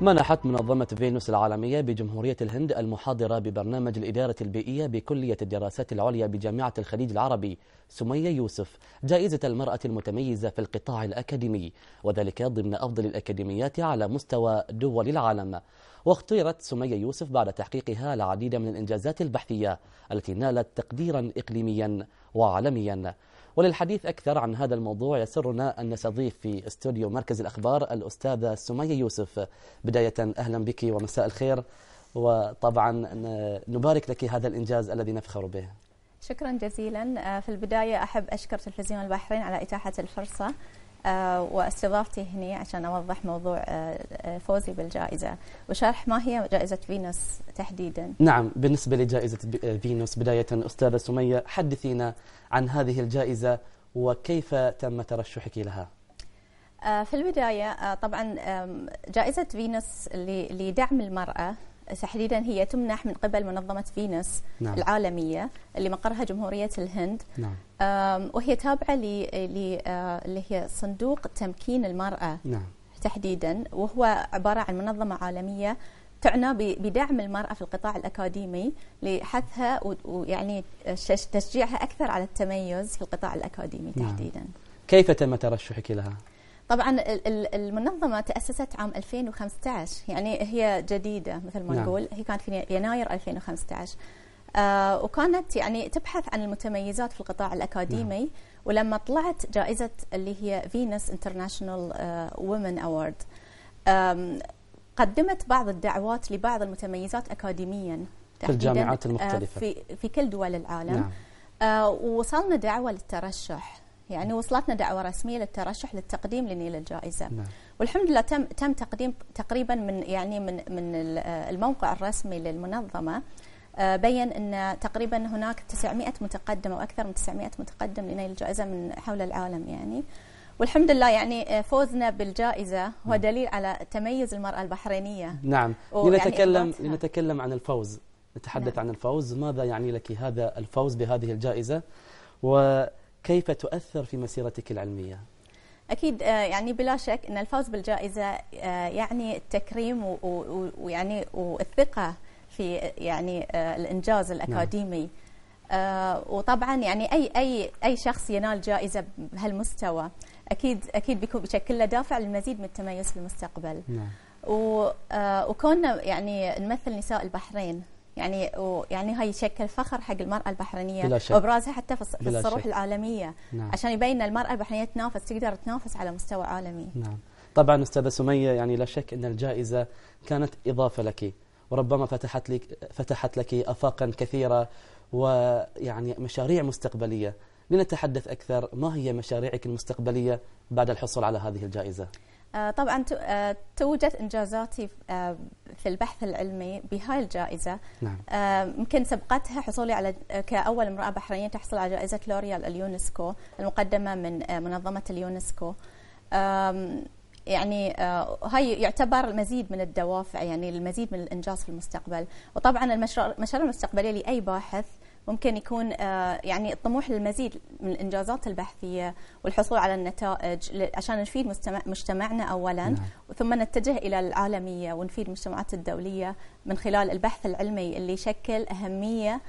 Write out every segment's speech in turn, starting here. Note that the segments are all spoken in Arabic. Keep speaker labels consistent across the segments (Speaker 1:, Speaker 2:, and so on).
Speaker 1: منحت منظمة فينوس العالمية بجمهورية الهند المحاضرة ببرنامج الإدارة البيئية بكلية الدراسات العليا بجامعة الخليج العربي سمية يوسف جائزة المرأة المتميزة في القطاع الأكاديمي وذلك ضمن أفضل الأكاديميات على مستوى دول العالم واختيرت سمية يوسف بعد تحقيقها العديد من الإنجازات البحثية التي نالت تقديرا إقليميا وعالميا وللحديث أكثر عن هذا الموضوع يسرنا أن نستضيف في استوديو مركز الأخبار الأستاذة سمية يوسف بداية أهلا بك ومساء الخير وطبعا نبارك لك هذا الإنجاز الذي نفخر به
Speaker 2: شكرا جزيلا آه، في البداية أحب أشكر تلفزيون البحرين على إتاحة الفرصة آه، واستضافتي هنا عشان أوضح موضوع آه، آه، فوزي بالجائزة وشرح ما هي جائزة فينوس تحديدا
Speaker 1: نعم بالنسبة لجائزة فينوس بداية أستاذة سمية حدثينا عن هذه الجائزة وكيف تم ترشحك لها
Speaker 2: في البداية طبعا جائزة فينوس لدعم المرأة تحديدا هي تمنح من قبل منظمة فينس نعم. العالمية اللي مقرها جمهورية الهند نعم. وهي تابعة اللي هي صندوق تمكين المرأة نعم. تحديدا وهو عبارة عن منظمة عالمية تعنى بدعم المرأة في القطاع الأكاديمي لحثها ويعني تشجيعها أكثر على التميز في القطاع الأكاديمي نعم. تحديدا
Speaker 1: كيف تم ترشحك لها؟
Speaker 2: طبعا المنظمة تأسست عام 2015 يعني هي جديدة مثل ما نعم. نقول نعم. هي كانت في يناير 2015 آه وكانت يعني تبحث عن المتميزات في القطاع الأكاديمي نعم. ولما طلعت جائزة اللي هي فينس انترناشونال وومن اوورد قدمت بعض الدعوات لبعض المتميزات أكاديميا
Speaker 1: في الجامعات آه، المختلفة في,
Speaker 2: في كل دول العالم نعم. آه وصلنا دعوة للترشح يعني وصلتنا دعوه رسميه للترشح للتقديم لنيل الجائزه نعم. والحمد لله تم تم تقديم تقريبا من يعني من من الموقع الرسمي للمنظمه آه، بين ان تقريبا هناك 900 متقدم او اكثر من 900 متقدم لنيل الجائزه من حول العالم يعني والحمد لله يعني آه، فوزنا بالجائزة هو نعم. دليل على تميز المرأة البحرينية
Speaker 1: نعم يعني لنتكلم, يعني لنتكلم عن الفوز نتحدث نعم. عن الفوز ماذا يعني لك هذا الفوز بهذه الجائزة و كيف تؤثر في مسيرتك العلمية؟
Speaker 2: أكيد آه، يعني بلا شك أن الفوز بالجائزة آه، يعني التكريم ويعني والثقة في يعني آه، الإنجاز نعم. الأكاديمي نعم. وطبعا يعني اي اي اي شخص ينال جائزه بهالمستوى اكيد اكيد بيكون بشكل له دافع للمزيد من التميز في المستقبل. نعم. وكوننا يعني نمثل نساء البحرين يعني يعني هاي يشكل فخر حق المراه البحرينيه بلا شك. وابرازها حتى في بلا الصروح شك. العالميه نعم. عشان يبين المراه البحرينيه تنافس تقدر تنافس على مستوى عالمي
Speaker 1: نعم طبعا استاذه سميه يعني لا شك ان الجائزه كانت اضافه لك وربما فتحت لك فتحت لك افاقا كثيره ويعني مشاريع مستقبليه لنتحدث اكثر ما هي مشاريعك المستقبليه بعد الحصول على هذه الجائزه
Speaker 2: آه، طبعا آه، توجد انجازاتي آه، في البحث العلمي بهاي الجائزه نعم. يمكن سبقتها حصولي على كاول امراه بحرينيه تحصل على جائزه لوريال اليونسكو المقدمه من منظمه اليونسكو يعني هاي يعتبر مزيد من الدوافع يعني المزيد من الانجاز في المستقبل وطبعا المشاريع المستقبليه لاي باحث ممكن يكون آه، يعني الطموح للمزيد من الانجازات البحثيه والحصول على النتائج عشان نفيد مجتمعنا اولا نعم. ثم نتجه الى العالميه ونفيد المجتمعات الدوليه من خلال البحث العلمي اللي يشكل اهميه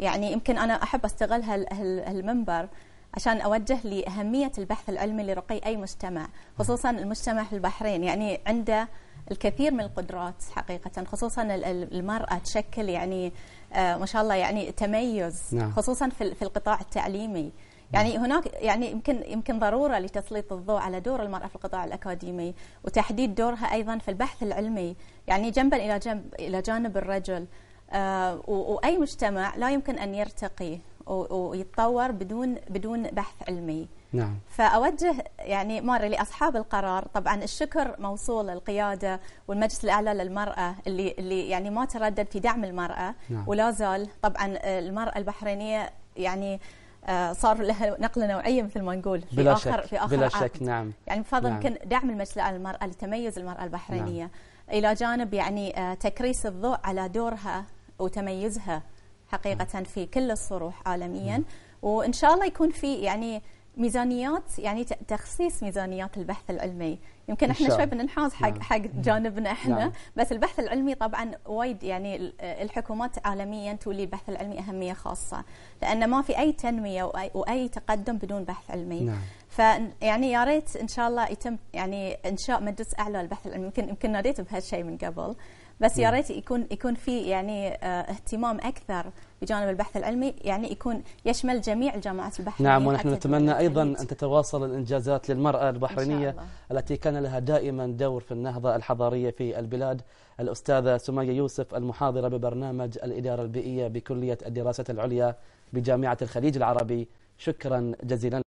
Speaker 2: يعني يمكن انا احب استغل هالمنبر عشان اوجه لاهميه البحث العلمي لرقي اي مجتمع خصوصا المجتمع في البحرين يعني عنده الكثير من القدرات حقيقة خصوصا المرأة تشكل يعني آه، ما شاء الله يعني تميز نعم. خصوصا في القطاع التعليمي يعني نعم. هناك يعني يمكن يمكن ضروره لتسليط الضوء على دور المراه في القطاع الاكاديمي وتحديد دورها ايضا في البحث العلمي يعني جنبا الى جنب الى جانب الرجل آه، واي مجتمع لا يمكن ان يرتقي ويتطور بدون بدون بحث علمي نعم فأوجه يعني مرة لأصحاب القرار طبعا الشكر موصول للقيادة والمجلس الأعلى للمرأة اللي, اللي يعني ما تردد في دعم المرأة نعم. ولا زال طبعا المرأة البحرينية يعني آه، صار لها نقله نوعيه مثل ما نقول في بلا اخر شك في اخر بلا شك
Speaker 1: نعم يعني بفضل نعم.
Speaker 2: دعم المجلس الاعلى للمراه لتميز المراه البحرينيه نعم. الى جانب يعني آه، تكريس الضوء على دورها وتميزها حقيقه نعم. في كل الصروح عالميا نعم. وان شاء الله يكون في يعني ميزانيات يعني تخصيص ميزانيات البحث العلمي يمكن احنا شوي بننحاز حق نعم. حق نعم. جانبنا احنا نعم. بس البحث العلمي طبعا وايد يعني الحكومات عالميا تولي البحث العلمي اهميه خاصه لان ما في اي تنميه واي تقدم بدون بحث علمي نعم. فيعني يا ريت ان شاء الله يتم يعني انشاء مجلس اعلى للبحث العلمي يمكن يمكن ناديت بهالشيء من قبل بس يا نعم. ريت يكون يكون في يعني آه، اهتمام اكثر بجانب البحث العلمي يعني يكون يشمل جميع الجامعات البحرينيه نعم يعني ونحن نتمنى
Speaker 1: ايضا ان تتواصل الانجازات للمراه البحرينيه التي كان لها دائما دور في النهضه الحضاريه في البلاد الاستاذه سميه يوسف المحاضره ببرنامج الاداره البيئيه بكليه الدراسات العليا بجامعه الخليج العربي شكرا جزيلا